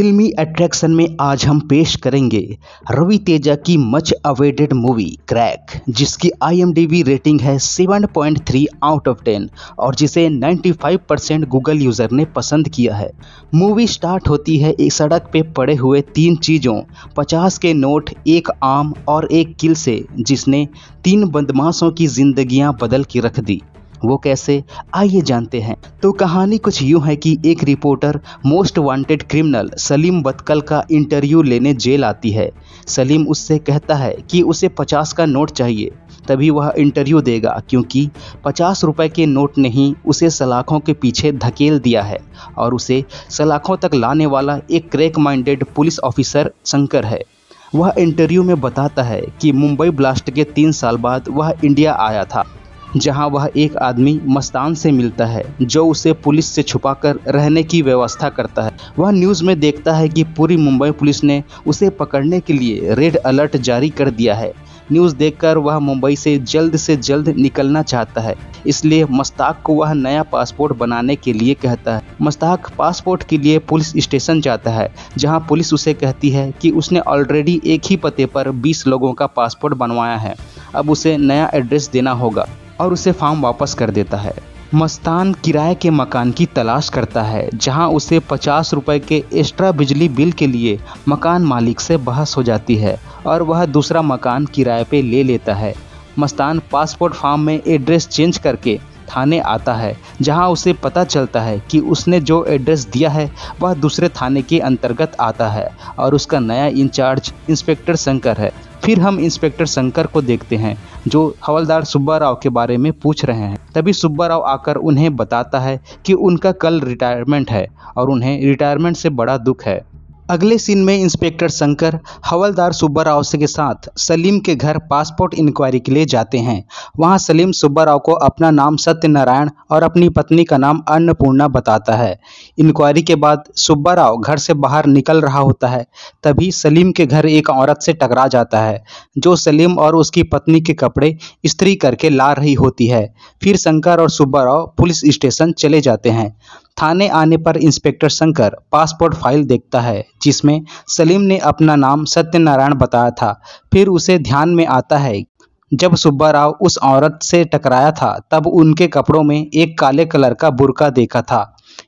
फिल्मी अट्रैक्शन में आज हम पेश करेंगे रवि तेजा की मच अवेडेड मूवी क्रैक जिसकी आईएमडीबी रेटिंग है 7.3 आउट ऑफ 10 और जिसे 95 परसेंट गूगल यूजर ने पसंद किया है मूवी स्टार्ट होती है एक सड़क पे पड़े हुए तीन चीज़ों 50 के नोट एक आम और एक किल से जिसने तीन बदमाशों की जिंदगियां बदल के रख दी वो कैसे आइए जानते हैं तो कहानी कुछ यूं है कि एक reporter most wanted criminal Salim Bhatkal का इंटरव्यू लेने जेल आती है सलीम उससे कहता है कि उसे पचास का नोट चाहिए तभी वह इंटरव्यू देगा क्योंकि पचास रुपए के नोट ने ही उसे सलाखों के पीछे धकेल दिया है और उसे सलाखों तक लाने वाला एक crack minded police officer Shankar है वह इंटरव्यू में बताता है कि मुंबई ब्लास्ट के तीन साल बाद वह इंडिया आया था जहां वह एक आदमी मस्तान से मिलता है जो उसे पुलिस से छुपाकर रहने की व्यवस्था करता है वह न्यूज़ में देखता है कि पूरी मुंबई पुलिस ने उसे पकड़ने के लिए रेड अलर्ट जारी कर दिया है न्यूज़ देखकर वह मुंबई से जल्द से जल्द निकलना चाहता है इसलिए मस्ताक को वह नया पासपोर्ट बनाने के लिए कहता है मस्ताक पासपोर्ट के लिए पुलिस स्टेशन जाता है जहां पुलिस उसे कहती है कि उसने ऑलरेडी एक ही पते पर 20 लोगों का पासपोर्ट बनवाया है अब उसे नया एड्रेस देना होगा और उसे फार्म वापस कर देता है मस्तान किराए के मकान की तलाश करता है जहां उसे पचास रुपए के एक्स्ट्रा बिजली बिल के लिए मकान मालिक से बहस हो जाती है और वह दूसरा मकान किराए पे ले लेता है मस्तान पासपोर्ट फार्म में एड्रेस चेंज करके थाने आता है जहां उसे पता चलता है कि उसने जो एड्रेस दिया है वह दूसरे थाने के अंतर्गत आता है और उसका नया इंचार्ज इंस्पेक्टर शंकर है फिर हम इंस्पेक्टर शंकर को देखते हैं जो हवलदार सुब्बा राव के बारे में पूछ रहे हैं तभी सुब्बा राव आकर उन्हें बताता है कि उनका कल रिटायरमेंट है और उन्हें रिटायरमेंट से बड़ा दुख है अगले सीन में इंस्पेक्टर शंकर हवलदार सुब्बा राव के साथ सलीम के घर पासपोर्ट इंक्वायरी के लिए जाते हैं वहां सलीम सुब्बा राव को अपना नाम सत्यनारायण और अपनी पत्नी का नाम अन्नपूर्णा बताता है इंक्वायरी के बाद सुब्बा राव घर से बाहर निकल रहा होता है तभी सलीम के घर एक औरत से टकरा जाता है जो सलीम और उसकी पत्नी के कपड़े इस्त्री करके ला रही होती है फिर शंकर और सुब्बा राव पुलिस स्टेशन चले जाते हैं थाने आने पर इंस्पेक्टर शंकर पासपोर्ट फाइल देखता है जिसमें सलीम ने अपना नाम सत्यनारायण बताया था फिर उसे ध्यान में आता है जब सुब्बा राव उस औरत से टकराया था तब उनके कपड़ों में एक काले कलर का बुरका देखा था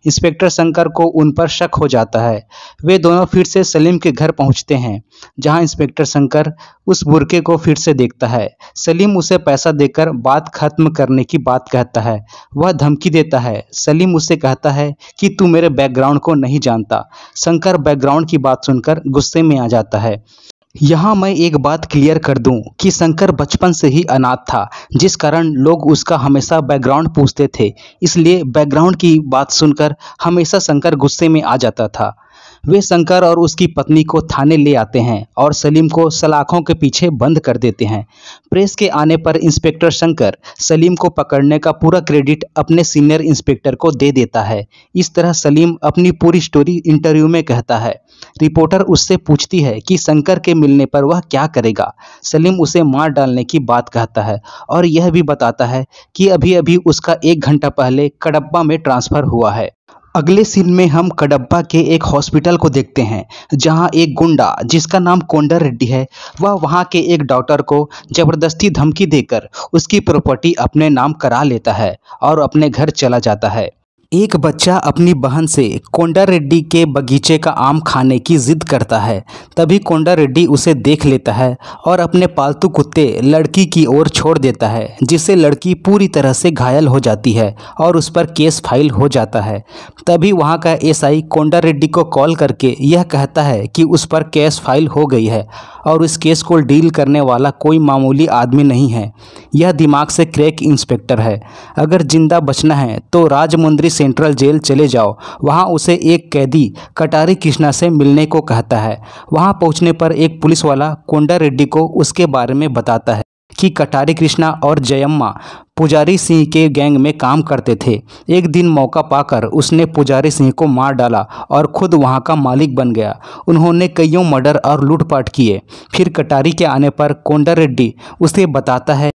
इंस्पेक्टर शंकर को उन पर शक हो जाता है वे दोनों फिर से सलीम के घर पहुंचते हैं जहां इंस्पेक्टर शंकर उस बुरके को फिर से देखता है सलीम उसे पैसा देकर बात खत्म करने की बात कहता है वह धमकी देता है सलीम उसे कहता है कि तू मेरे बैकग्राउंड को नहीं जानता शंकर बैकग्राउंड की बात सुनकर गुस्से में आ जाता है यहाँ मैं एक बात क्लियर कर दूं कि शंकर बचपन से ही अनाथ था जिस कारण लोग उसका हमेशा बैकग्राउंड पूछते थे इसलिए बैकग्राउंड की बात सुनकर हमेशा शंकर गुस्से में आ जाता था वे शंकर और उसकी पत्नी को थाने ले आते हैं और सलीम को सलाखों के पीछे बंद कर देते हैं प्रेस के आने पर इंस्पेक्टर शंकर सलीम को पकड़ने का पूरा क्रेडिट अपने सीनियर इंस्पेक्टर को दे देता है इस तरह सलीम अपनी पूरी स्टोरी इंटरव्यू में कहता है रिपोर्टर उससे पूछती है कि शंकर के मिलने पर वह क्या करेगा सलीम उसे मार डालने की बात कहता है और यह भी बताता है कि अभी अभी उसका एक घंटा पहले कडब्बा में ट्रांसफ़र हुआ है अगले सीन में हम कडब्बा के एक हॉस्पिटल को देखते हैं जहां एक गुंडा जिसका नाम कोंडर रेड्डी है वह वहां के एक डॉक्टर को ज़बरदस्ती धमकी देकर उसकी प्रॉपर्टी अपने नाम करा लेता है और अपने घर चला जाता है एक बच्चा अपनी बहन से कोंडा रेड्डी के बगीचे का आम खाने की जिद करता है तभी कोंडा रेड्डी उसे देख लेता है और अपने पालतू कुत्ते लड़की की ओर छोड़ देता है जिससे लड़की पूरी तरह से घायल हो जाती है और उस पर केस फाइल हो जाता है तभी वहां का एसआई कोंडा रेड्डी को कॉल करके यह कहता है कि उस पर केस फाइल हो गई है और उस केस को डील करने वाला कोई मामूली आदमी नहीं है यह दिमाग से क्रैक इंस्पेक्टर है अगर जिंदा बचना है तो राजमुंद्री सेंट्रल जेल चले जाओ वहाँ उसे एक कैदी कटारी कृष्णा से मिलने को कहता है वहाँ पहुँचने पर एक पुलिस वाला कोंडा रेड्डी को उसके बारे में बताता है कि कटारी कृष्णा और जयम्मा पुजारी सिंह के गैंग में काम करते थे एक दिन मौका पाकर उसने पुजारी सिंह को मार डाला और खुद वहां का मालिक बन गया उन्होंने कईयों मर्डर और लूटपाट किए फिर कटारी के आने पर कोंडा रेड्डी उसे बताता है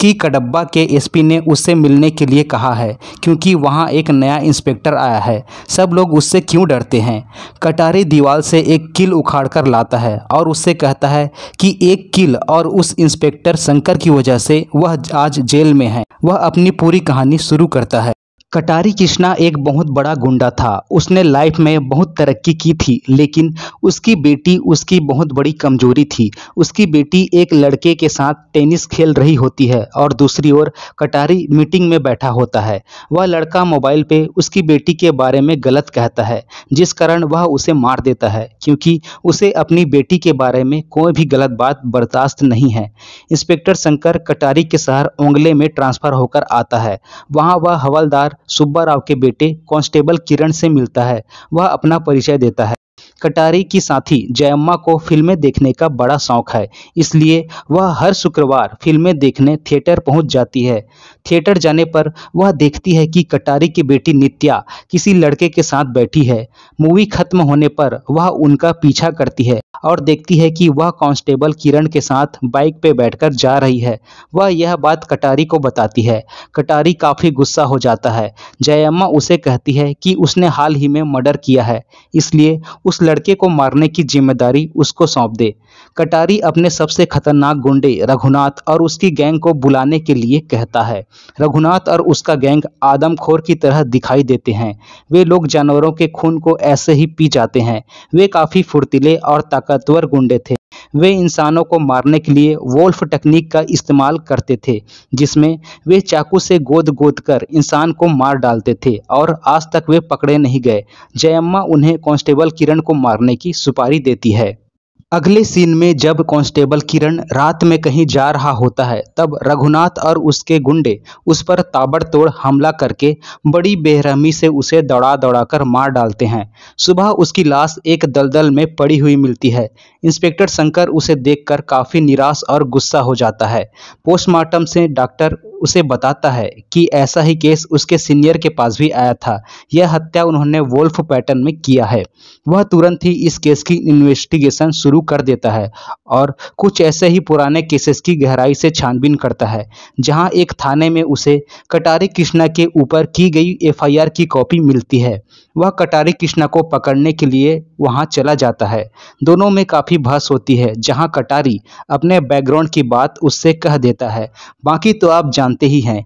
कि कडब्बा के एसपी ने उससे मिलने के लिए कहा है क्योंकि वहां एक नया इंस्पेक्टर आया है सब लोग उससे क्यों डरते हैं कटारी दीवार से एक किल उखाड़ कर लाता है और उससे कहता है कि एक किल और उस इंस्पेक्टर शंकर की वजह से वह आज जेल में है वह अपनी पूरी कहानी शुरू करता है कटारी कृष्णा एक बहुत बड़ा गुंडा था उसने लाइफ में बहुत तरक्की की थी लेकिन उसकी बेटी उसकी बहुत बड़ी कमजोरी थी उसकी बेटी एक लड़के के साथ टेनिस खेल रही होती है और दूसरी ओर कटारी मीटिंग में बैठा होता है वह लड़का मोबाइल पे उसकी बेटी के बारे में गलत कहता है जिस कारण वह उसे मार देता है क्योंकि उसे अपनी बेटी के बारे में कोई भी गलत बात बर्दाश्त नहीं है इंस्पेक्टर शंकर कटारी के शहर ओंगले में ट्रांसफ़र होकर आता है वहाँ वह हवलदार सुब्बा राव के बेटे कांस्टेबल किरण से मिलता है वह अपना परिचय देता है कटारी की साथी जयम्मा को फिल्में देखने का बड़ा शौक है इसलिए वह हर शुक्रवार फिल्में देखने थिएटर पहुंच जाती है थिएटर जाने पर वह देखती है कि कटारी की बेटी नित्या किसी लड़के के साथ बैठी है मूवी खत्म होने पर वह उनका पीछा करती है और देखती है कि वह कांस्टेबल किरण के साथ बाइक पे बैठकर जा रही है वह यह बात कटारी को बताती है कटारी काफ़ी गुस्सा हो जाता है जयम्मा उसे कहती है कि उसने हाल ही में मर्डर किया है इसलिए उस लड़के लड़के को मारने की जिम्मेदारी उसको सौंप दे कटारी अपने सबसे खतरनाक गुंडे रघुनाथ और उसकी गैंग को बुलाने के लिए कहता है रघुनाथ और उसका गैंग आदमखोर की तरह दिखाई देते हैं वे लोग जानवरों के खून को ऐसे ही पी जाते हैं वे काफ़ी फुर्तीले और ताकतवर गुंडे थे वे इंसानों को मारने के लिए वोल्फ टेक्निक का इस्तेमाल करते थे जिसमें वे चाकू से गोद गोद कर इंसान को मार डालते थे और आज तक वे पकड़े नहीं गए जयम्मा उन्हें कांस्टेबल किरण को मारने की सुपारी देती है अगले सीन में जब कांस्टेबल किरण रात में कहीं जा रहा होता है तब रघुनाथ और उसके गुंडे उस पर ताबड़तोड़ हमला करके बड़ी बेरहमी से उसे दौड़ा दौड़ाकर मार डालते हैं सुबह उसकी लाश एक दलदल में पड़ी हुई मिलती है इंस्पेक्टर शंकर उसे देखकर काफ़ी निराश और गुस्सा हो जाता है पोस्टमार्टम से डॉक्टर उसे बताता है कि ऐसा ही केस उसके सीनियर के पास भी आया था यह हत्या उन्होंने वोल्फ पैटर्न में किया है वह तुरंत ही इस केस की इन्वेस्टिगेशन शुरू कर देता है और कुछ ऐसे ही पुराने केसेस की गहराई से छानबीन करता है जहां एक थाने में उसे कटारी कृष्णा के ऊपर की गई एफआईआर की कॉपी मिलती है वह कटारी कृष्णा को पकड़ने के लिए वहां चला जाता है दोनों में काफ़ी बहस होती है जहां कटारी अपने बैकग्राउंड की बात उससे कह देता है बाकी तो आप जानते ही हैं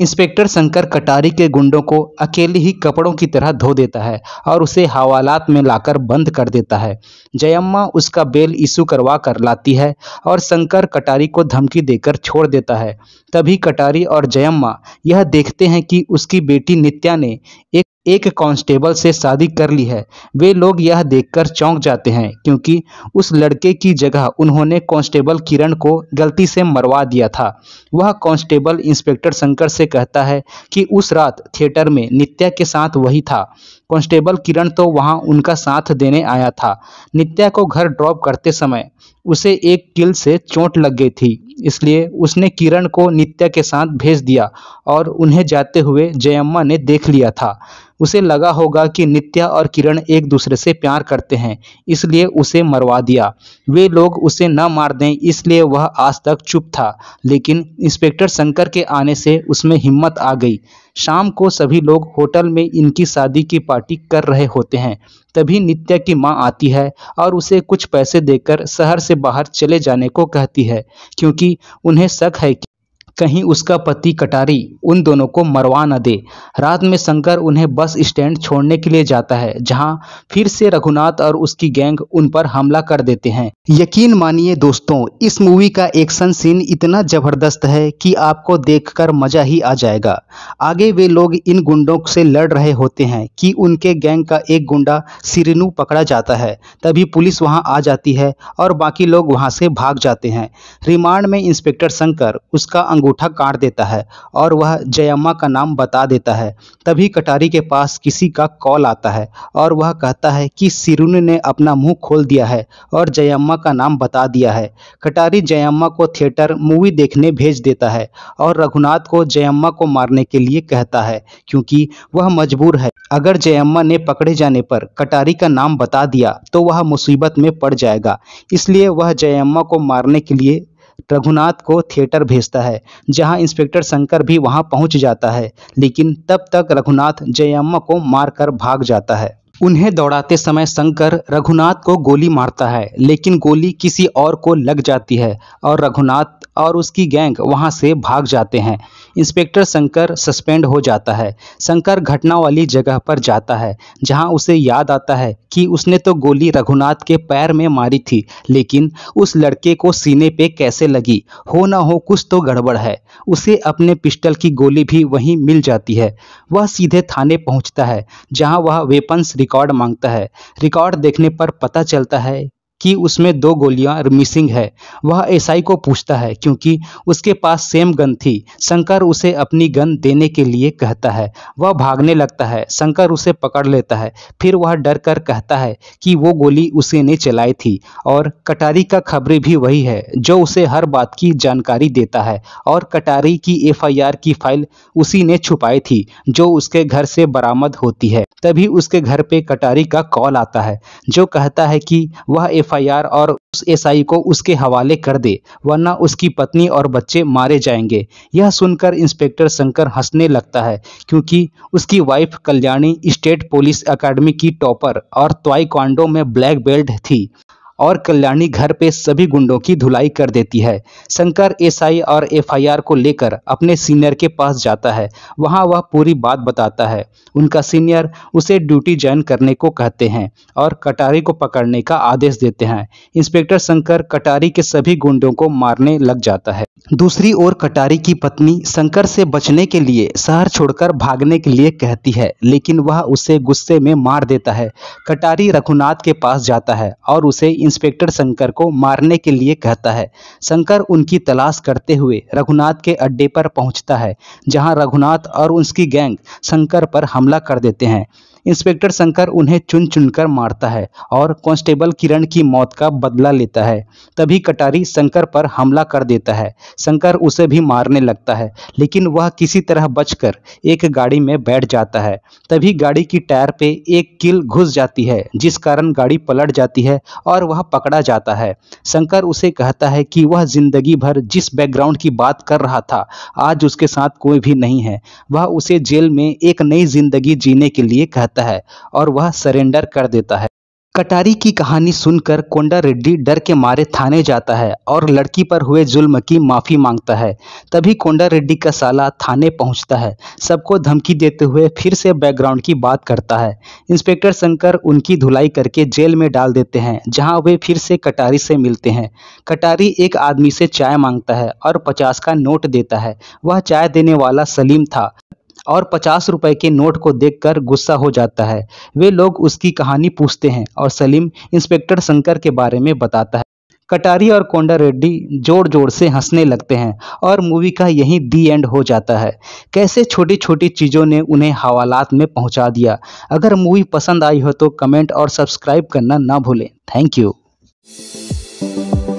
इंस्पेक्टर शंकर कटारी के गुंडों को अकेले ही कपड़ों की तरह धो देता है और उसे हवालात में लाकर बंद कर देता है जयम्मा उसका बेल इशू करवा कर लाती है और शंकर कटारी को धमकी देकर छोड़ देता है तभी कटारी और जयम्मा यह देखते हैं कि उसकी बेटी नित्या ने एक एक कांस्टेबल से शादी कर ली है वे लोग यह देखकर चौंक जाते हैं क्योंकि उस लड़के की जगह उन्होंने कांस्टेबल किरण को गलती से मरवा दिया था वह कांस्टेबल इंस्पेक्टर शंकर से कहता है कि उस रात थिएटर में नित्या के साथ वही था कांस्टेबल किरण तो वहां उनका साथ देने आया था नित्या को घर ड्रॉप करते समय उसे एक किल से चोट लग गई थी इसलिए उसने किरण को नित्या के साथ भेज दिया और उन्हें जाते हुए जयम्मा ने देख लिया था उसे लगा होगा कि नित्या और किरण एक दूसरे से प्यार करते हैं इसलिए उसे मरवा दिया वे लोग उसे न मार दें इसलिए वह आज तक चुप था लेकिन इंस्पेक्टर शंकर के आने से उसमें हिम्मत आ गई शाम को सभी लोग होटल में इनकी शादी की पार्टी कर रहे होते हैं तभी नित्या की माँ आती है और उसे कुछ पैसे देकर शहर से बाहर चले जाने को कहती है क्योंकि उन्हें शक है कि कहीं उसका पति कटारी उन दोनों को मरवा न दे रात में शंकर उन्हें बस स्टैंड छोड़ने के लिए जाता है जहां फिर से रघुनाथ और उसकी गैंग उन पर हमला कर देते हैं यकीन मानिए दोस्तों इस मूवी का एक्शन सीन इतना जबरदस्त है कि आपको देखकर मजा ही आ जाएगा आगे वे लोग इन गुंडों से लड़ रहे होते हैं कि उनके गैंग का एक गुंडा सिरनू पकड़ा जाता है तभी पुलिस वहां आ जाती है और बाकी लोग वहां से भाग जाते हैं रिमांड में इंस्पेक्टर शंकर उसका अंगूठा काट देता है और वह जयम्मा का नाम बता देता है तभी कटारी के पास किसी का कॉल आता है और वह कहता है कि सिरुन ने अपना मुंह खोल दिया है और जयम्मा का नाम बता दिया है कटारी जयम्मा को थिएटर मूवी देखने भेज देता है और रघुनाथ को जयम्मा को मारने के लिए कहता है क्योंकि वह मजबूर है अगर जयम्मा ने पकड़े जाने पर कटारी का नाम बता दिया तो वह मुसीबत में पड़ जाएगा इसलिए वह जयम्मा को मारने के लिए रघुनाथ को थिएटर भेजता है जहां इंस्पेक्टर शंकर भी वहां पहुंच जाता है लेकिन तब तक रघुनाथ जयम्मा को मारकर भाग जाता है उन्हें दौड़ाते समय शंकर रघुनाथ को गोली मारता है लेकिन गोली किसी और को लग जाती है और रघुनाथ और उसकी गैंग वहां से भाग जाते हैं इंस्पेक्टर शंकर सस्पेंड हो जाता है शंकर घटना वाली जगह पर जाता है जहां उसे याद आता है कि उसने तो गोली रघुनाथ के पैर में मारी थी लेकिन उस लड़के को सीने पे कैसे लगी हो ना हो कुछ तो गड़बड़ है उसे अपने पिस्टल की गोली भी वहीं मिल जाती है वह सीधे थाने पहुंचता है जहां वह वेपन्स रिकॉर्ड मांगता है रिकॉर्ड देखने पर पता चलता है कि उसमें दो गोलियां मिसिंग है वह एसआई को पूछता है क्योंकि उसके पास सेम गन थी शंकर उसे अपनी गन देने के लिए कहता है वह भागने लगता है शंकर उसे पकड़ लेता है फिर वह डर कर कहता है कि वो गोली उसे ने चलाई थी और कटारी का खबरें भी वही है जो उसे हर बात की जानकारी देता है और कटारी की एफ की फाइल उसी ने छुपाई थी जो उसके घर से बरामद होती है तभी उसके घर पे कटारी का कॉल आता है जो कहता है कि वह एफ एफआईआर और उस एसआई को उसके हवाले कर दे वरना उसकी पत्नी और बच्चे मारे जाएंगे यह सुनकर इंस्पेक्टर शंकर हंसने लगता है क्योंकि उसकी wife Kalyani state police academy की टॉपर और त्वाई में ब्लैक बेल्ट थी और कल्याणी घर पे सभी गुंडों की धुलाई कर देती है शंकर एसआई और एफआईआर को लेकर अपने सीनियर के पास जाता है वहाँ वह पूरी बात बताता है उनका सीनियर उसे ड्यूटी ज्वाइन करने को कहते हैं और कटारी को पकड़ने का आदेश देते हैं इंस्पेक्टर शंकर कटारी के सभी गुंडों को मारने लग जाता है दूसरी ओर कटारी की पत्नी शंकर से बचने के लिए शहर छोड़कर भागने के लिए कहती है लेकिन वह उसे गुस्से में मार देता है कटारी रघुनाथ के पास जाता है और उसे इंस्पेक्टर शंकर को मारने के लिए कहता है शंकर उनकी तलाश करते हुए रघुनाथ के अड्डे पर पहुंचता है जहां रघुनाथ और उसकी गैंग शंकर पर हमला कर देते हैं इंस्पेक्टर शंकर उन्हें चुन चुनकर मारता है और कांस्टेबल किरण की मौत का बदला लेता है तभी कटारी शंकर पर हमला कर देता है शंकर उसे भी मारने लगता है लेकिन वह किसी तरह बचकर एक गाड़ी में बैठ जाता है तभी गाड़ी की टायर पे एक किल घुस जाती है जिस कारण गाड़ी पलट जाती है और वह पकड़ा जाता है शंकर उसे कहता है कि वह जिंदगी भर जिस बैकग्राउंड की बात कर रहा था आज उसके साथ कोई भी नहीं है वह उसे जेल में एक नई जिंदगी जीने के लिए कहता जाता है और वह सरेंडर कर देता है कटारी की कहानी सुनकर कोंडा रेड्डी डर के मारे थाने जाता है और लड़की पर हुए जुल्म की माफ़ी मांगता है तभी कोंडा रेड्डी का साला थाने पहुंचता है सबको धमकी देते हुए फिर से बैकग्राउंड की बात करता है इंस्पेक्टर शंकर उनकी धुलाई करके जेल में डाल देते हैं जहां वे फिर से कटारी से मिलते हैं कटारी एक आदमी से चाय मांगता है और पचास का नोट देता है वह चाय देने वाला सलीम था और पचास रुपए के नोट को देखकर गुस्सा हो जाता है वे लोग उसकी कहानी पूछते हैं और सलीम इंस्पेक्टर शंकर के बारे में बताता है कटारी और कोंडा रेड्डी जोड़ जोड़ से हंसने लगते हैं और मूवी का यही दी एंड हो जाता है कैसे छोटी छोटी चीज़ों ने उन्हें हवालात में पहुंचा दिया अगर मूवी पसंद आई हो तो कमेंट और सब्सक्राइब करना ना भूलें थैंक यू